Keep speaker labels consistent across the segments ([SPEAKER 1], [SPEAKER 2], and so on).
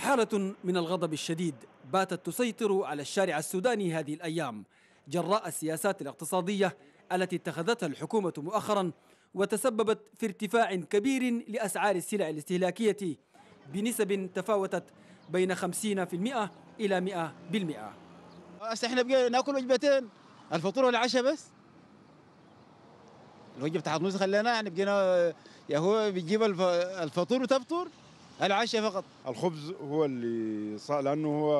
[SPEAKER 1] حالة من الغضب الشديد باتت تسيطر على الشارع السوداني هذه الأيام جراء السياسات الاقتصادية التي اتخذتها الحكومة مؤخرا وتسببت في ارتفاع كبير لأسعار السلع الاستهلاكية بنسب تفاوتت بين 50% إلى 100% بس احنا بقينا ناكل وجبتين الفطور والعشاء بس الوجبة بتاعت موسى خلينا يعني بقينا يا هو بتجيب الفطور وتفطر العشاء فقط الخبز هو اللي صار لانه هو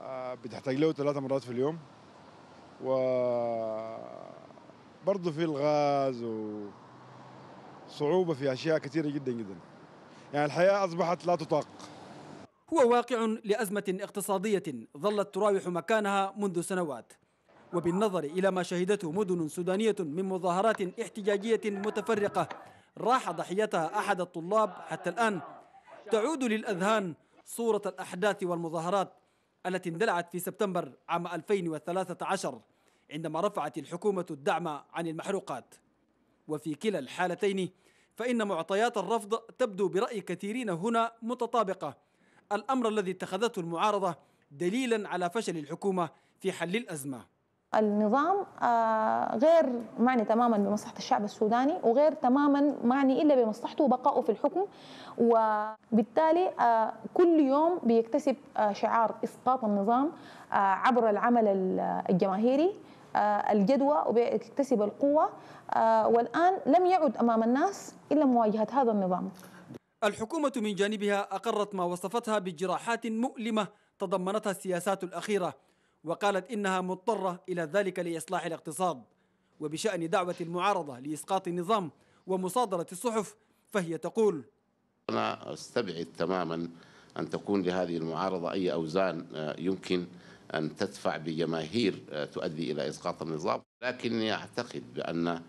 [SPEAKER 1] آه، بتحتاج له ثلاث مرات في اليوم و برضه في الغاز وصعوبة في أشياء كثيرة جدا جدا يعني الحياة أصبحت لا تطاق هو واقع لأزمة اقتصادية ظلت تراوح مكانها منذ سنوات وبالنظر إلى ما شهدته مدن سودانية من مظاهرات احتجاجية متفرقة راح ضحيتها أحد الطلاب حتى الآن تعود للأذهان صورة الأحداث والمظاهرات التي اندلعت في سبتمبر عام 2013 عندما رفعت الحكومة الدعم عن المحروقات وفي كلا الحالتين فإن معطيات الرفض تبدو برأي كثيرين هنا متطابقة الأمر الذي اتخذته المعارضة دليلا على فشل الحكومة في حل الأزمة
[SPEAKER 2] النظام آه، غير معني تماما بمصلحة الشعب السوداني وغير تماما معني إلا بمصلحته وبقائه في الحكم وبالتالي آه، كل يوم بيكتسب آه، شعار إسقاط النظام عبر العمل الجماهيري الجدوى وبيكتسب القوة والآن لم يعد أمام الناس إلا مواجهة هذا النظام
[SPEAKER 1] الحكومة من جانبها أقرت ما وصفتها بجراحات مؤلمة تضمنتها السياسات الأخيرة وقالت إنها مضطرة إلى ذلك لإصلاح الاقتصاد وبشأن دعوة المعارضة لإسقاط النظام ومصادرة الصحف فهي تقول
[SPEAKER 3] أنا أستبعد تماما أن تكون لهذه المعارضة أي أوزان آه، يمكن أن تدفع بجماهير آه، تؤدي إلى إسقاط النظام لكني أعتقد بأن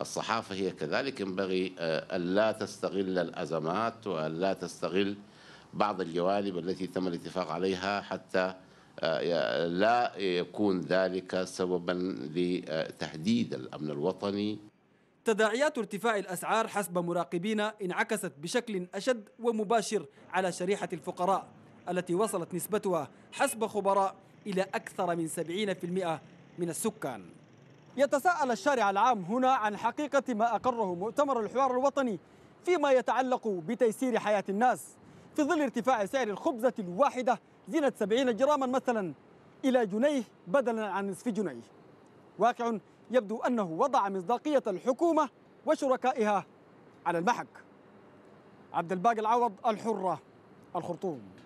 [SPEAKER 3] الصحافة هي كذلك ينبغي ألا آه، تستغل الأزمات وألا تستغل بعض الجوانب التي تم الاتفاق عليها حتى لا يكون ذلك سببا لتهديد الامن الوطني
[SPEAKER 1] تداعيات ارتفاع الاسعار حسب مراقبين انعكست بشكل اشد ومباشر على شريحه الفقراء التي وصلت نسبتها حسب خبراء الى اكثر من 70% من السكان. يتساءل الشارع العام هنا عن حقيقه ما اقره مؤتمر الحوار الوطني فيما يتعلق بتيسير حياه الناس في ظل ارتفاع سعر الخبزه الواحده زينة 70 جراما مثلا إلى جنيه بدلا عن نصف جنيه واقع يبدو أنه وضع مصداقية الحكومة وشركائها على المحك عبد الباقي العوض الحرة الخرطوم